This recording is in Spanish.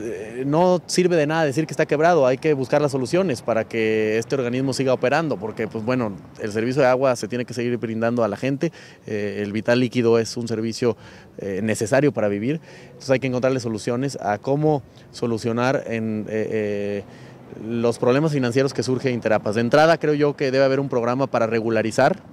Eh, no sirve de nada decir que está quebrado, hay que buscar las soluciones para que este organismo siga operando, porque pues bueno, el servicio de agua se tiene que seguir brindando a la gente, eh, el vital líquido es un servicio eh, necesario para vivir, entonces hay que encontrarle soluciones a cómo solucionar los problemas financieros que surge Interapas. De entrada creo yo que debe haber un programa para regularizar